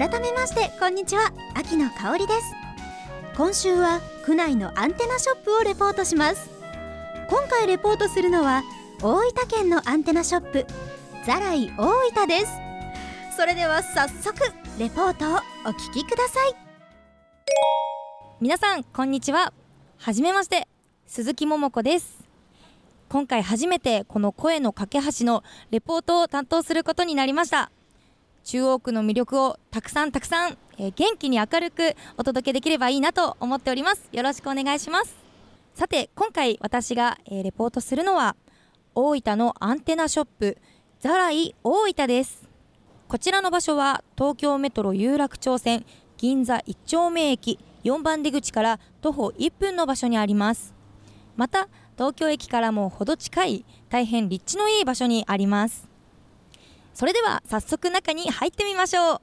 改めましてこんにちは秋野香りです今週は区内のアンテナショップをレポートします今回レポートするのは大分県のアンテナショップザライ大分ですそれでは早速レポートをお聞きください皆さんこんにちははじめまして鈴木桃子です今回初めてこの声の架け橋のレポートを担当することになりました中央区の魅力をたくさんたくさん、えー、元気に明るくお届けできればいいなと思っておりますよろしくお願いしますさて今回私が、えー、レポートするのは大分のアンテナショップザライ大分ですこちらの場所は東京メトロ有楽町線銀座一丁目駅4番出口から徒歩1分の場所にありますまた東京駅からもほど近い大変立地のいい場所にありますそれでは早速中に入ってみましょう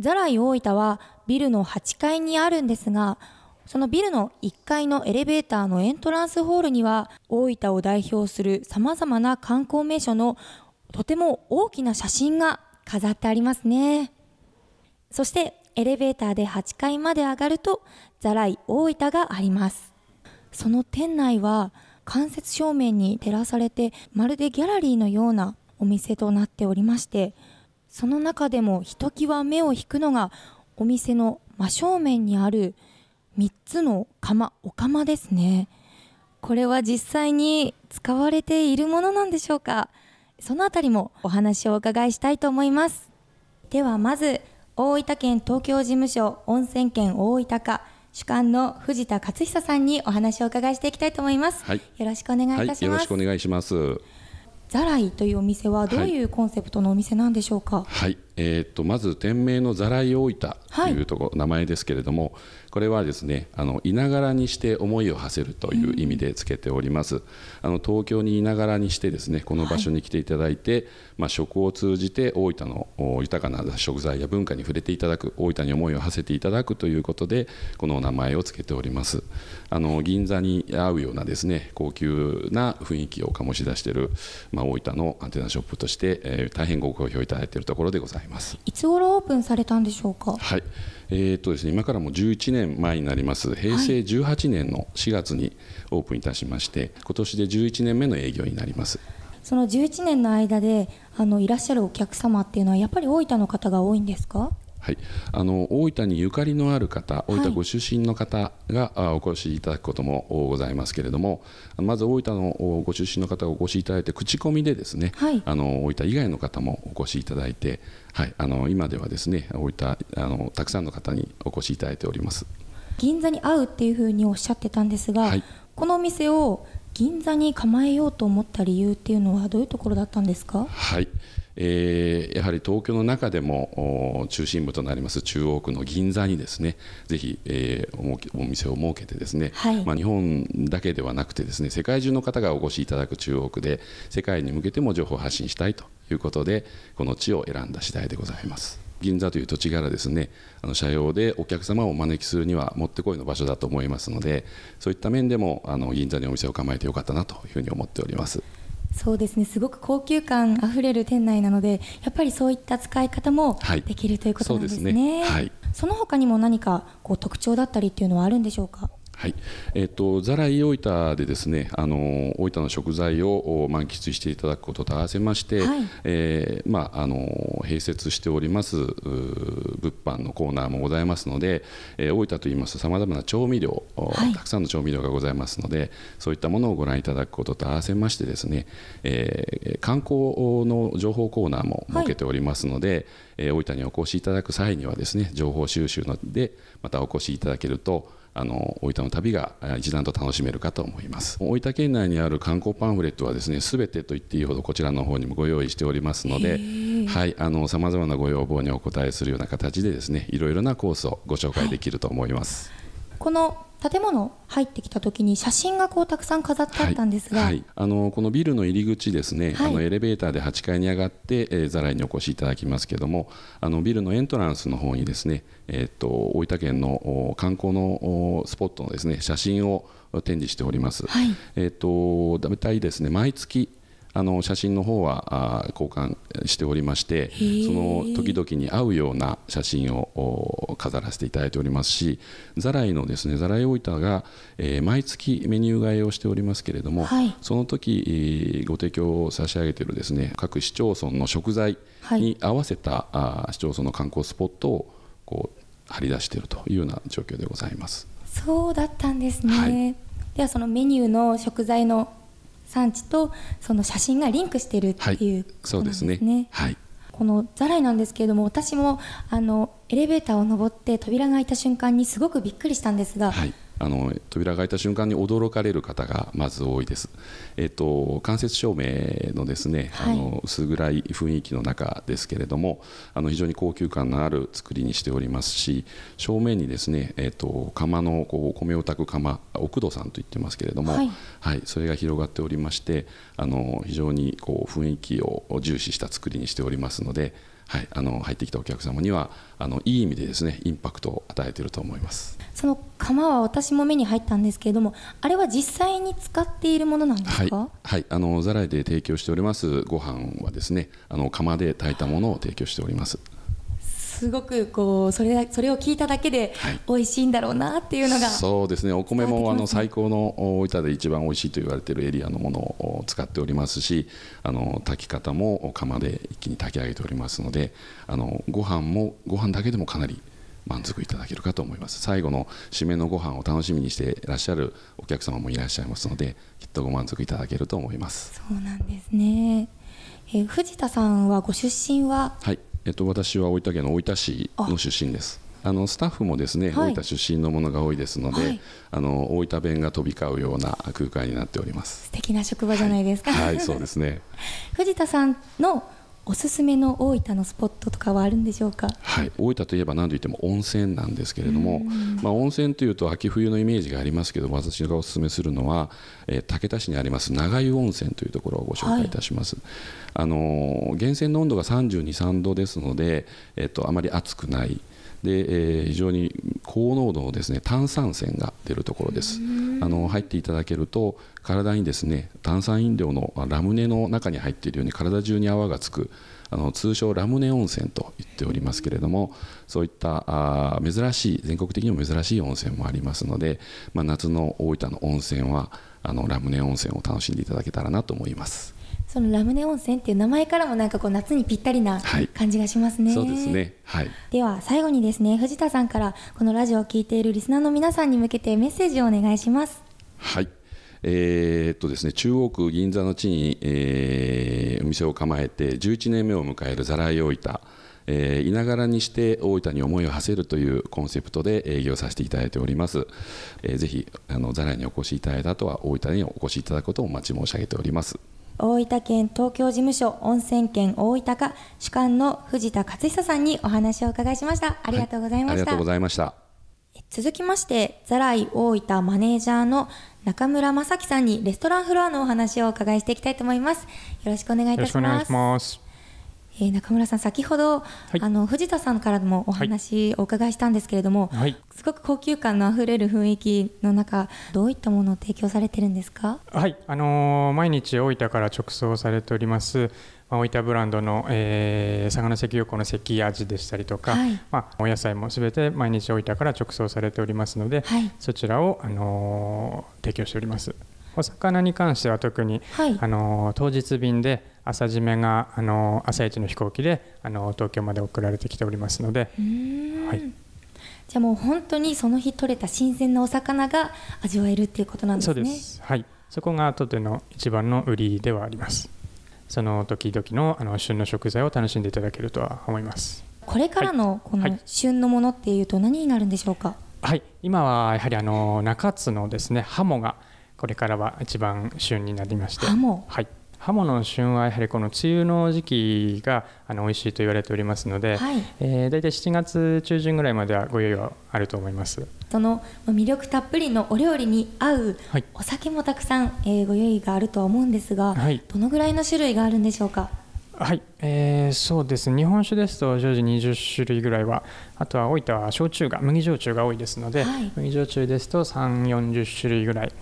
ザライ大分はビルの8階にあるんですがそのビルの1階のエレベーターのエントランスホールには大分を代表するさまざまな観光名所のとても大きな写真が飾ってありますねそしてエレベーターで8階まで上がるとザライ大分がありますその店内は間接照明に照らされてまるでギャラリーのようなお店となっておりましてその中でもひときわ目を引くのがお店の真正面にある3つの釜お釜ですねこれは実際に使われているものなんでしょうかそのあたりもお話をお伺いしたいと思いますではまず大分県東京事務所温泉県大分課主幹の藤田勝久さんにお話をお伺いしていきたいと思います、はい、よろしくお願いいたします、はい、よろしくお願いしますザライというお店はどういうコンセプトのお店なんでしょうか、はい、はい、えーと、まず店名のザライ大分というとこ、はい、名前ですけれどもこれはですねあのいながらにして思いを馳せるという意味でつけております、うん、あの東京にいながらにしてですねこの場所に来ていただいて、はい、まあ、食を通じて大分の豊かな食材や文化に触れていただく大分に思いを馳せていただくということでこの名前をつけておりますあの銀座に合うようなですね高級な雰囲気を醸し出している、まあ、大分のアンテナショップとして、えー、大変ご好評いただいているところでございますいつ頃オープンされたんでしょうかはいえーとですね、今からもう11年前になります平成18年の4月にオープンいたしまして、はい、今年で11年目の営業になりますその11年の間であのいらっしゃるお客様っていうのはやっぱり大分の方が多いんですかはい、あの大分にゆかりのある方、大分ご出身の方が、はい、お越しいただくこともございますけれども、まず大分のご出身の方がお越しいただいて、口コミでですね、はい、あの大分以外の方もお越しいただいて、はい、あの今ではですね、大分あのたくさんの方にお越しいただいております銀座に会うっていうふうにおっしゃってたんですが、はい、このお店を銀座に構えようと思った理由っていうのは、どういうところだったんですか。はいえー、やはり東京の中でも中心部となります中央区の銀座にですねぜひ、えー、お店を設けてですね、はい、まあ、日本だけではなくてですね世界中の方がお越しいただく中央区で世界に向けても情報発信したいということでこの地を選んだ次第でございます。銀座という土地柄ですねあの社用でお客様をお招きするにはもってこいの場所だと思いますのでそういった面でもあの銀座にお店を構えてよかったなというふうに思っております。そうですねすごく高級感あふれる店内なのでやっぱりそういった使い方もできるということなんですね。はい、そ、ねはい、その他にも何かこう特徴だったりっていうのはあるんでしょうかはいえーと、ザライ大分でですねあの大分の食材を満喫していただくことと合わせまして、はい、えー、まあ、あの併設しております物販のコーナーもございますので、えー、大分といいますとさまざまな調味料、はい、たくさんの調味料がございますのでそういったものをご覧いただくことと合わせましてですね、えー、観光の情報コーナーも設けておりますので、はいえ大分にお越しいただく際にはですね情報収集のでまたお越しいただけるとあの大分の旅が一段と楽しめるかと思います大分県内にある観光パンフレットはですね全てと言っていいほどこちらの方にもご用意しておりますのでさまざまなご要望にお応えするような形でですねいろいろなコースをご紹介できると思います、この建物入ってきた時に写真がこうたくさん飾ってあったんですが、はいはい、あのこのビルの入り口ですね、はい、あのエレベーターで8階に上がって、えー、ザライにお越しいただきますけどもあのビルのエントランスの方にですね、えー、っと大分県の観光のスポットのですね写真を展示しております、はい、えっと大体ですね毎月あの写真の方は交換しておりましてその時々に合うような写真を飾らせていただいておりますしザライのですねザライ大分が、えー、毎月メニュー替えをしておりますけれども、はい、その時ご提供を差し上げているですね各市町村の食材に合わせた、市町村の観光スポットをこう張り出しているというような状況でございます。そうだったんですね、はい、ではそのメニューの食材の産地とその写真がリンクしてるっていう、ねはい、そうですね。はいこのザライなんですけれども私もあのエレベーターを上って扉が開いた瞬間にすごくびっくりしたんですが、はい、あの扉が開いた瞬間に驚かれる方がまず多いです、えっと、間接照明のですね、はい、あの薄暗い雰囲気の中ですけれどもあの非常に高級感のある作りにしておりますし正面にですね、えっと、釜のこう米を炊く釜奥戸さんと言ってますけれども、はい、はい、それが広がっておりましてあの非常にこう雰囲気を重視した作りにしておりますので。はい、あの入ってきたお客様にはあのいい意味でですねインパクトを与えていると思いますその釜は私も目に入ったんですけれどもあれは実際に使っているものなんですか、はい、はい、あのザライで提供しておりますご飯はですねあの釜で炊いたものを提供しておりますすごくこうそれそれを聞いただけで美味しいんだろうなっていうのが、はい、そうですねお米もあの最高の大分で一番美味しいと言われているエリアのものを使っておりますしあの炊き方も釜で一気に炊き上げておりますのであのご飯もご飯だけでもかなり満足いただけるかと思います最後の締めのご飯を楽しみにしていらっしゃるお客様もいらっしゃいますのできっとご満足いただけると思いますそうなんですね、えー、藤田さんはご出身は、はい、えっと、私は大分県の大分市の出身です。あのスタッフもですね、はい、大分出身のものが多いですので、はい、あの大分弁が飛び交うような空間になっております。素敵な職場じゃないですか。はい、はい、そうですね。藤田さんのおすすめの大分のスポットとかはあるんでしょうか、はい、大分といえば何といっても温泉なんですけれども、まあ、温泉というと秋冬のイメージがありますけど私がおすすめするのは、えー、竹田市にあります長湯温泉というところをご紹介いたします、はい、あのー、源泉の温度が3 2 3度ですので、えーと、あまり暑くないで、えー、非常に高濃度のです、ね、炭酸泉が出るところです。あの入っていただけると体にですね炭酸飲料のラムネの中に入っているように体中に泡がつくあの通称ラムネ温泉と言っておりますけれどもそういったあ珍しい全国的にも珍しい温泉もありますので、まあ、夏の大分の温泉はあのラムネ温泉を楽しんでいただけたらなと思います。そのラムネ温泉っていう名前からもなんかこう夏にぴったりな感じがしますね、はい、そうですね、はい、では最後にですね藤田さんからこのラジオを聴いているリスナーの皆さんに向けてメッセージをお願いしますはいえー、っとですね、中央区銀座の地に、えー、お店を構えて11年目を迎えるざらい大分えー、いながらにして大分に思いを馳せるというコンセプトで営業させていただいております、えー、ぜひあのザラにお越しいただいた後は大分にお越しいただくことをお待ち申し上げております大分県東京事務所温泉県大分課主幹の藤田勝久さんにお話を伺いしました。ありがとうございました。はい、ありがとうございました。続きまして、ザライ大分マネージャーの中村正樹さんにレストランフロアのお話をお伺いしていきたいと思います。よろしくお願いいたします。えー、中村さん、先ほど、はい、あの藤田さんからもお話をお伺いしたんですけれども、はい、すごく高級感のあふれる雰囲気の中、どういったものを提供されてるんですか、はいあのー、毎日、大分から直送されております、まあ、大分ブランドの、えー、佐賀石油庫の石味でしたりとか、はい、まあ、お野菜もすべて毎日大分から直送されておりますので、そちらを、あのー、提供しております。お魚に関しては特に、あの当日便で朝締めがあの朝一の飛行機であの東京まで送られてきておりますので。はい、じゃあもう本当にその日取れた新鮮なお魚が味わえるっていうことなんですね。すはい。そこがとての一番の売りではあります。その時々のあの旬の食材を楽しんでいただけるとは思います。これからのこの旬のものっていうと何になるんでしょうか。はい、はい、今はやはりあの中津のですねハモがこれからは一番旬になりまして。ハモ。はい。刃物の旬はやはりこの梅雨の時期があの美味しいと言われておりますので、はい、えー、大体7月中旬ぐらいまではご用意はあると思いますその魅力たっぷりのお料理に合うお酒もたくさん、はい、えー、ご用意があるとは思うんですが、はい、どのぐらいの種類があるんでしょうかはい、えー、そうです日本酒ですと常時20種類ぐらいはあとは大分は焼酎が麦焼酎が多いですので、はい、麦焼酎ですと3 4 0種類ぐらい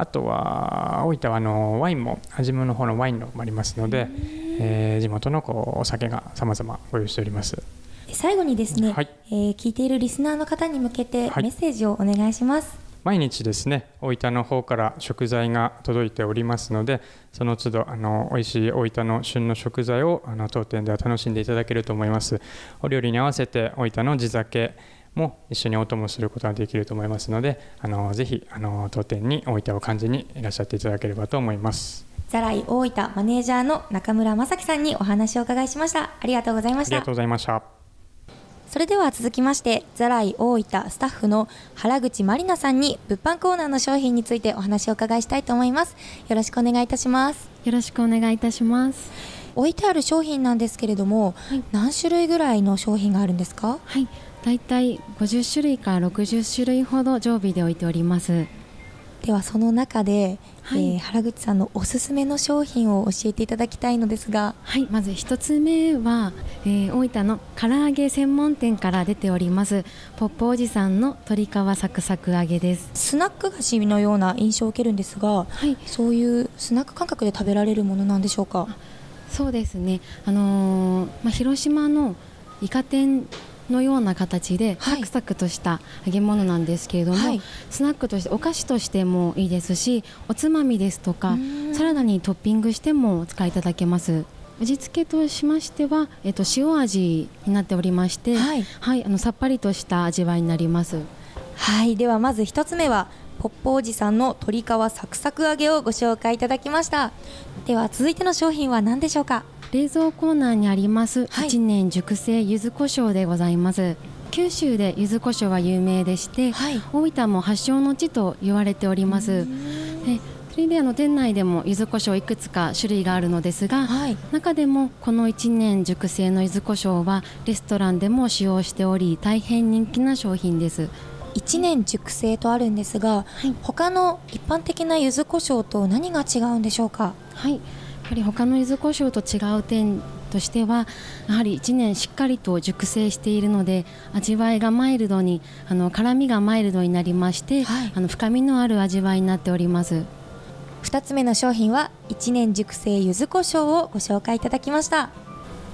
あとは大分はあのワインも味もの方のワインのもありますので、えー、地元のこうお酒が様々ご用意しております。最後にですね、はい、えー、聞いているリスナーの方に向けてメッセージをお願いします。はい、毎日ですね大分の方から食材が届いておりますのでその都度あの美味しい大分の旬の食材をあの当店では楽しんでいただけると思いますお料理に合わせて大分の地酒も一緒にお供することができると思いますのであのぜひあの当店に大分を感じにいらっしゃっていただければと思いますザライ大分マネージャーの中村雅樹さんにお話を伺いしましたありがとうございましたありがとうございましたそれでは続きましてザライ大分スタッフの原口まりなさんに物販コーナーの商品についてお話を伺いしたいと思いますよろしくお願いいたしますよろしくお願いいたします置いてある商品なんですけれども、はい、何種類ぐらいの商品があるんですかはいだいたい50種類から60種類ほど常備で置いておりますではその中で、はい、えー、原口さんのおすすめの商品を教えていただきたいのですがはいまず1つ目は、えー、大分の唐揚げ専門店から出ておりますポップおじさんの鶏皮サクサク揚げですスナック菓子のような印象を受けるんですが、はい、そういうスナック感覚で食べられるものなんでしょうかそうですねあのー、まあ、広島のイカ店のような形でサクサクとした揚げ物なんですけれども、はい、スナックとしてお菓子としてもいいですしおつまみですとかサラダにトッピングしてもお使いいただけます。味付けとしましては、えっと、塩味になっておりまして、はい、はい、あのさっぱりとした味わいになります。はい、ではまず1つ目はポッポおじさんの鶏皮サクサク揚げをご紹介いただきましたでは続いての商品は何でしょうか冷蔵コーナーにあります、は年熟成柚子胡椒でございます九州で柚子胡椒は有名でして、はい、大分も発祥の地と言われておりますそれであの店内でも柚子胡椒いくつか種類があるのですが、はい、中でもこの1年熟成の柚子胡椒はレストランでも使用しており大変人気な商品です1年熟成とあるんですが、はい、他の一般的な柚子胡椒と何が違うんでしょうかはいやはり他の柚子胡椒と違う点としてはやはり1年しっかりと熟成しているので味わいがマイルドにあの辛みがマイルドになりまして、はい、あの深みのある味わいになっております2つ目の商品は1年熟成柚子胡椒をご紹介いただきました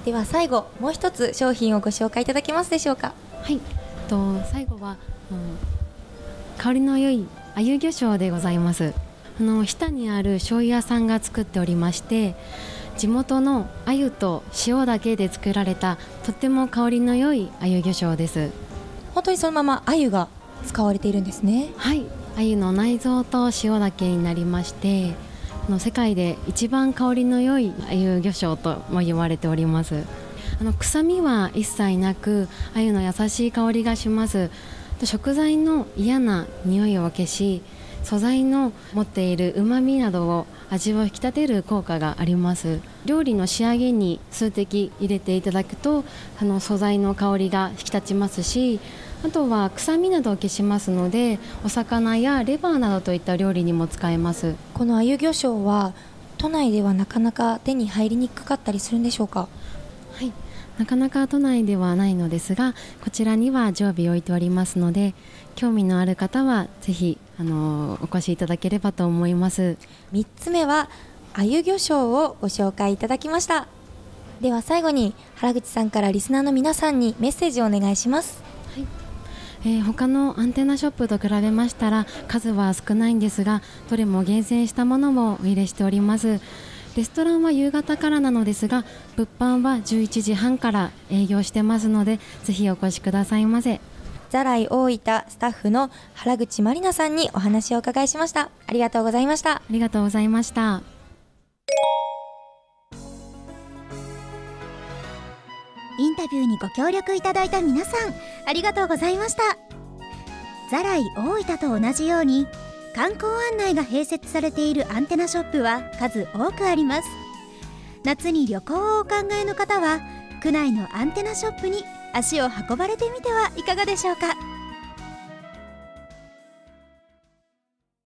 では最後もう1つ商品をご紹介いただけますでしょうかはいと最後は香りの良い鮎魚醤でございますあの日田にある醤油屋さんが作っておりまして地元の鮎と塩だけで作られたとっても香りの良い鮎魚醤です本当にそのまま鮎が使われているんですねはい鮎の内臓と塩だけになりましての世界で一番香りの良い鮎魚醤とも言われておりますあの臭みは一切なく鮎の優しい香りがします食材の嫌な匂いを消し素材の持っているうまみなどを味を引き立てる効果があります料理の仕上げに数滴入れていただくとあの素材の香りが引き立ちますしあとは臭みなどを消しますのでお魚やレバーなどといった料理にも使えますこの鮎魚醤は都内ではなかなか手に入りにくかったりするんでしょうかなかなか都内ではないのですがこちらには常備置いておりますので興味のある方はぜひあのお越しいただければと思います3つ目は鮎魚醤をご紹介いただきましたでは最後に原口さんからリスナーの皆さんにメッセージをお願いします、はいえー、他のアンテナショップと比べましたら数は少ないんですがどれも厳選したものをお入れしておりますレストランは夕方からなのですが物販は11時半から営業してますのでぜひお越しくださいませザライ大分スタッフの原口まりなさんにお話をお伺いしましたありがとうございましたありがとうございましたインタビューにご協力いただいた皆さんありがとうございましたザライ大分と同じように観光案内が併設されているアンテナショップは数多くあります夏に旅行をお考えの方は区内のアンテナショップに足を運ばれてみてはいかがでしょうか